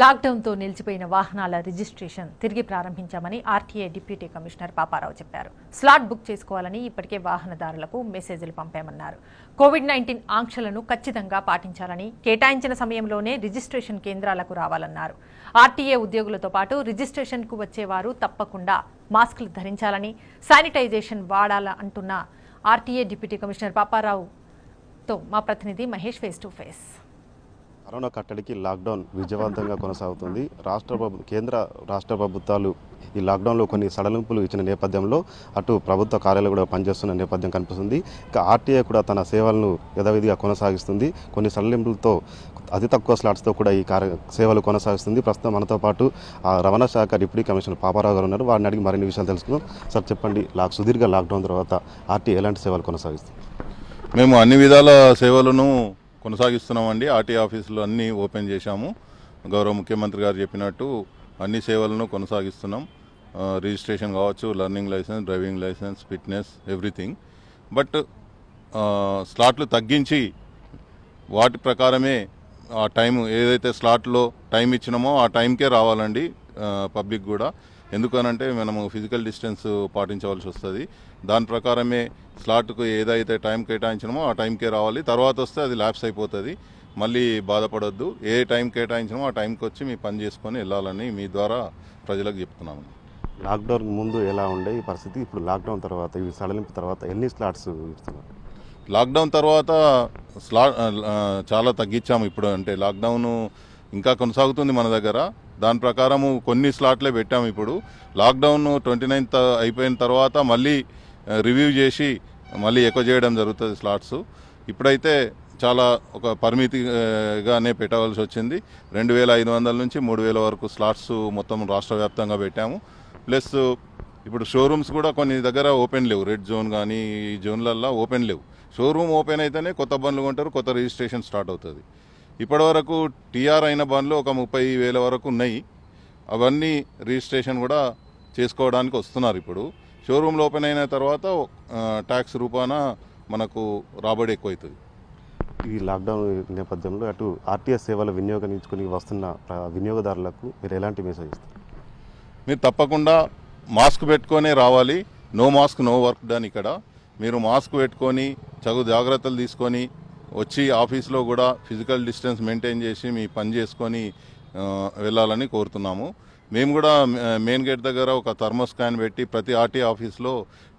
లాక్డౌన్తో నిలిచిపోయిన వాహనాల రిజిస్ట్రేషన్ తిరిగి ప్రారంభించామని ఆర్టీఏ డిప్యూటీ కమిషనర్ పాపారావు చెప్పారు స్లాట్ బుక్ చేసుకోవాలని ఇప్పటికే వాహనదారులకు మెసేజ్లు పంపామన్నారు కోవిడ్ నైన్టీన్ ఆంక్షలను ఖచ్చితంగా పాటించాలని కేటాయించిన సమయంలోనే రిజిస్ట్రేషన్ కేంద్రాలకు రావాలన్నారు ఆర్టీఏ ఉద్యోగులతో పాటు రిజిస్ట్రేషన్కు వచ్చేవారు తప్పకుండా మాస్కులు ధరించాలని శానిటైజేషన్ వాడాల అంటున్న ఆర్టీఏ డిప్యూటీ కమిషనర్ పాపారావుతో మా ప్రతినిధి Mahesh face to face corona కట్టడికి లాక్డౌన్ విజయవంతంగా కొనసాగుతుంది రాష్ట్ర కేంద్ర రాష్ట్ర ప్రభుత్వాలు ఈ లాక్డౌన్లో కొన్ని సడలింపులు ఇచ్చిన నేపథ్యంలో అటు ప్రభుత్వ కార్యాలయాలు కూడా పనిచేస్తున్న నేపథ్యం కనిపిస్తుంది ఇక ఆర్టీఐ కూడా తన సేవలను యథావిధిగా కొనసాగిస్తుంది కొన్ని సడలింపులతో అతి తక్కువ స్లాట్స్తో కూడా ఈ కార్య సేవలు కొనసాగిస్తుంది ప్రస్తుతం మనతో పాటు ఆ రవాణా శాఖ డిప్యూటీ కమిషనర్ పాపారావు గారు ఉన్నారు వారిని అడిగి మరిన్ని విషయాలు తెలుసుకుందాం సార్ చెప్పండి లాక్ సుదీర్ఘ లాక్డౌన్ తర్వాత ఆర్టీఐ ఎలాంటి సేవలు కొనసాగిస్తుంది మేము అన్ని విధాల సేవలను కొనసాగిస్తున్నామండి ఆర్టీ ఆఫీసులు అన్నీ ఓపెన్ చేశాము గౌరవ ముఖ్యమంత్రి గారు చెప్పినట్టు అన్ని సేవలను కొనసాగిస్తున్నాం రిజిస్ట్రేషన్ కావచ్చు learning licence driving licence fitness everything but స్లాట్లు తగ్గించి వాటి ప్రకారమే ఆ టైం ఏదైతే స్లాట్లో టైం ఇచ్చినామో ఆ టైంకే రావాలండి పబ్లిక్ కూడా ఎందుకనంటే మనము ఫిజికల్ డిస్టెన్స్ పాటించవలసి వస్తుంది దాని ప్రకారమే స్లాట్కు ఏదైతే టైం కేటాయించడమో ఆ టైంకే రావాలి తర్వాత వస్తే అది ల్యాప్స్ అయిపోతుంది మళ్ళీ బాధపడొద్దు ఏ టైం కేటాయించినమో ఆ టైంకి వచ్చి మీ పని చేసుకొని వెళ్ళాలని మీ ద్వారా ప్రజలకు చెప్తున్నాము లాక్డౌన్ ముందు ఎలా ఉండే ఈ పరిస్థితి ఇప్పుడు లాక్డౌన్ తర్వాత ఈ సడలింపు తర్వాత ఎన్ని స్లాట్స్ ఇస్తున్నారు లాక్డౌన్ తర్వాత స్లా చాలా తగ్గించాము ఇప్పుడు అంటే లాక్డౌన్ ఇంకా కొనసాగుతుంది మన దగ్గర దాని ప్రకారము కొన్ని స్లాట్లే పెట్టాము ఇప్పుడు లాక్డౌన్ ట్వంటీ నైన్త్ అయిపోయిన తర్వాత మళ్ళీ రివ్యూ చేసి మళ్ళీ ఎక్కువ చేయడం జరుగుతుంది స్లాట్స్ ఇప్పుడైతే చాలా ఒక పరిమితిగానే పెట్టవలసి వచ్చింది రెండు వేల ఐదు వందల నుంచి మూడు వేల వరకు స్లాట్స్ మొత్తం రాష్ట్ర వ్యాప్తంగా పెట్టాము ప్లస్ ఇప్పుడు షోరూమ్స్ కూడా కొన్ని దగ్గర ఓపెన్ లేవు రెడ్ జోన్ కానీ ఈ జోన్లల్లో ఓపెన్ లేవు షోరూమ్ ఓపెన్ అయితేనే కొత్త బండ్లు కొంటారు కొత్త రిజిస్ట్రేషన్ స్టార్ట్ అవుతుంది ఇప్పటివరకు టీఆర్ అయిన బండ్లు ఒక ముప్పై వేల వరకు ఉన్నాయి అవన్నీ రిజిస్ట్రేషన్ కూడా చేసుకోవడానికి వస్తున్నారు ఇప్పుడు షోరూమ్లు ఓపెన్ అయిన తర్వాత ట్యాక్స్ రూపాన మనకు రాబడి ఎక్కువైతుంది ఈ లాక్డౌన్ నేపథ్యంలో అటు ఆర్టీఎస్ సేవల వినియోగించుకుని వస్తున్న వినియోగదారులకు మీరు ఎలాంటి మెసేజ్ ఇస్తారు మీరు తప్పకుండా మాస్క్ పెట్టుకొనే రావాలి no mask no work done ఇక్కడ మీరు మాస్క్ పెట్టుకొని చదువు జాగ్రత్తలు తీసుకొని వచ్చి ఆఫీస్లో కూడా ఫిజికల్ డిస్టెన్స్ మెయింటైన్ చేసి మీ పని చేసుకొని వెళ్ళాలని కోరుతున్నాము మేము కూడా మెయిన్ గేట్ దగ్గర ఒక థర్మో స్కాన్ పెట్టి ప్రతి ఆర్టీ ఆఫీస్లో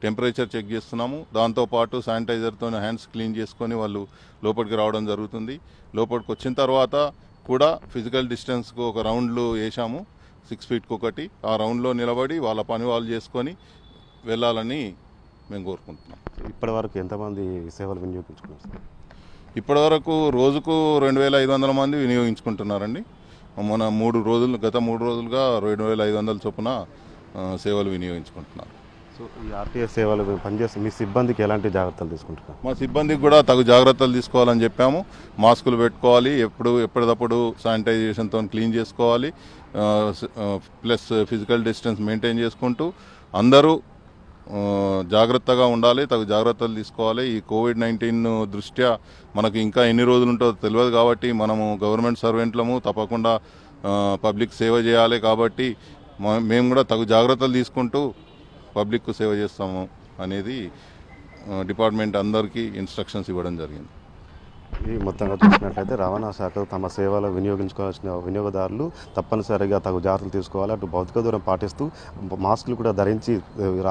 టెంపరేచర్ చెక్ చేస్తున్నాము దాంతోపాటు శానిటైజర్తో హ్యాండ్స్ క్లీన్ చేసుకొని వాళ్ళు లోపలికి రావడం జరుగుతుంది లోపలికి వచ్చిన తర్వాత కూడా ఫిజికల్ డిస్టెన్స్కు ఒక రౌండ్లు వేసాము సిక్స్ ఫీట్కి ఒకటి ఆ రౌండ్లో నిలబడి వాళ్ళ పని వాళ్ళు చేసుకొని వెళ్ళాలని మేము కోరుకుంటున్నాం ఇప్పటివరకు ఎంతమంది సేవలు వినియోగించుకున్నారు ఇప్పటివరకు రోజుకు రెండు వేల ఐదు వందల మంది వినియోగించుకుంటున్నారండి మన మూడు రోజులు గత మూడు రోజులుగా రెండు వేల ఐదు వందల చొప్పున సేవలు వినియోగించుకుంటున్నారు సో ఈ ఆర్టీఏ సేవలు పనిచేస్తే మీ సిబ్బందికి ఎలాంటి జాగ్రత్తలు తీసుకుంటున్నారు మా సిబ్బందికి కూడా తగు జాగ్రత్తలు తీసుకోవాలని చెప్పాము మాస్కులు పెట్టుకోవాలి ఎప్పుడు ఎప్పటికప్పుడు శానిటైజేషన్తో క్లీన్ చేసుకోవాలి ప్లస్ ఫిజికల్ డిస్టెన్స్ మెయింటైన్ చేసుకుంటూ అందరూ జాగ్రత్తగా ఉండాలి తగు జాగ్రత్తలు తీసుకోవాలి ఈ కోవిడ్ నైన్టీన్ దృష్ట్యా మనకు ఇంకా ఎన్ని రోజులు ఉంటుందో తెలియదు కాబట్టి మనము గవర్నమెంట్ సర్వెంట్లము తప్పకుండా పబ్లిక్ సేవ చేయాలి కాబట్టి మేము కూడా తగు జాగ్రత్తలు తీసుకుంటూ పబ్లిక్కు సేవ చేస్తాము అనేది డిపార్ట్మెంట్ అందరికీ ఇన్స్ట్రక్షన్స్ ఇవ్వడం జరిగింది ఈ మొత్తంగా చూసినట్లయితే రవాణా శాఖ తమ సేవలు వినియోగించుకోవాల్సిన వినియోగదారులు తప్పనిసరిగా తగు జాగ్రత్తలు తీసుకోవాలి అటు భౌతిక దూరం పాటిస్తూ మాస్కులు కూడా ధరించి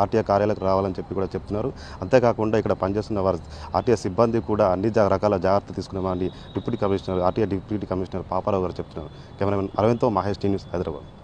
ఆర్టీఏ కార్యాలయాలకు రావాలని చెప్పి కూడా చెప్తున్నారు అంతేకాకుండా ఇక్కడ పనిచేస్తున్న వారు ఆర్టీఏ సిబ్బంది కూడా అన్ని రకాల జాగ్రత్తలు తీసుకున్నామని deputy commissioner RTA deputy commissioner Paparao గారు చెప్తున్నారు కెమెరామెన్ అరవింద్తో మహేష్ టీ న్యూస్ హైదరాబాద్